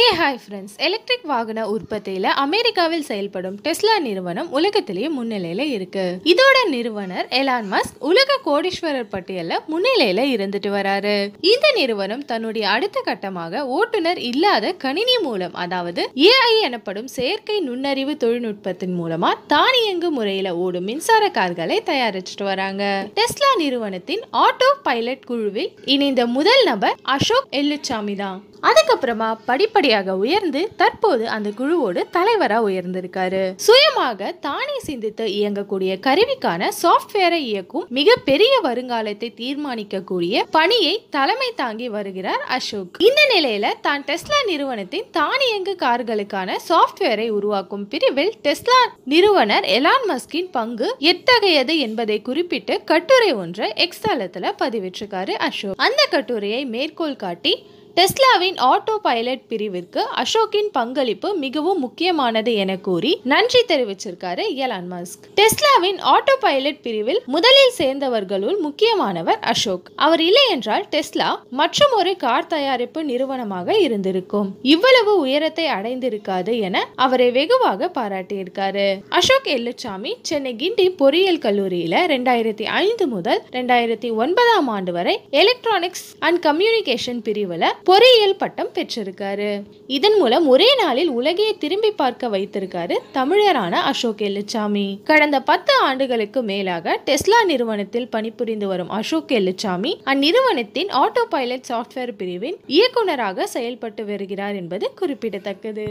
ஏ hi friends electric வாகன உற்பத்தியில் அமெரிக்காவில் செயல்படும் டெஸ்லா நிறுவனம் உலகத்திலேயே முன்னிலையில் இருக்கு இதோட நிறுவனர் எலான் மஸ்க் உலக கோடீஸ்வரர் பட்டியலில் முன்னிலையில் இருந்துட்டு வராரு இந்த நிறுவனம் தன்னுடைய அடுத்த கட்டமாக ஓட்டுநர் இல்லாத கணினி மூலம் அதாவது ஏஐ எனப்படும் செயற்கை நுண்ணறிவு தொழில்நுட்பத்தின் மூலமா தானியங்கு முறையில் ஓடும் மின்சார கார்களை தயாரிச்சுட்டு வராங்க டெஸ்லா நிறுவனத்தின் ஆட்டோ பைலட் குழுவில் இணைந்த முதல் நபர் அசோக் எல்லுச்சாமி தான் அதுக்கப்புறமா படிப்படியாக உயர்ந்து தற்போது அந்த குழுவோடு தலைவராக உயர்ந்திருக்காரு சுயமாக தானே சிந்தித்து இயங்கக்கூடிய கருவிக்கான சாஃப்ட்வேரை இயக்கும் மிகப்பெரிய வருங்காலத்தை தீர்மானிக்கக்கூடிய பணியை தலைமை தாங்கி வருகிறார் அசோக் இந்த நிலையில தான் டெஸ்லா நிறுவனத்தின் தானியங்கு கார்களுக்கான சாஃப்ட்வேரை உருவாக்கும் பிரிவில் டெஸ்லா நிறுவனர் எலான் மஸ்கின் பங்கு எத்தகையது என்பதை குறிப்பிட்டு கட்டுரை ஒன்றை எக்ஸ்தலத்துல பதிவிட்டிருக்காரு அசோக் அந்த கட்டுரையை மேற்கோள் காட்டி டெஸ்லாவின் ஆட்டோ பைலட் பிரிவிற்கு அசோக்கின் பங்களிப்பு மிகவும் முக்கியமானது என கூறி நன்றி தெரிவிச்சிருக்காரு எலான் மஸ்க் டெஸ்லாவின் ஆட்டோ பைலட் பிரிவில் முதலில் சேர்ந்தவர்களுள் முக்கியமானவர் அசோக் அவர் இல்லை என்றால் டெஸ்லா மற்றும் ஒரு கார் தயாரிப்பு நிறுவனமாக இருந்திருக்கும் இவ்வளவு உயரத்தை அடைந்திருக்காது என அவரை வெகுவாக பாராட்டியிருக்காரு அசோக் எல்லுச்சாமி சென்னை கிண்டி பொறியியல் கல்லூரியில ரெண்டாயிரத்தி ஐந்து முதல் ரெண்டாயிரத்தி ஒன்பதாம் ஆண்டு வரை எலக்ட்ரானிக்ஸ் அண்ட் கம்யூனிகேஷன் பிரிவுல பொறியியல் பட்டம் பெற்றிருக்காரு இதன் மூலம் ஒரே நாளில் உலகையை திரும்பி பார்க்க வைத்திருக்காரு தமிழரான அசோக் எல்லுச்சாமி கடந்த பத்து ஆண்டுகளுக்கு மேலாக டெஸ்லா நிறுவனத்தில் பணிபுரிந்து வரும் அசோக் எல்லுச்சாமி அந்நிறுவனத்தின் ஆட்டோ பைலட் சாஃப்ட்வேர் பிரிவின் இயக்குநராக செயல்பட்டு வருகிறார் என்பது குறிப்பிடத்தக்கது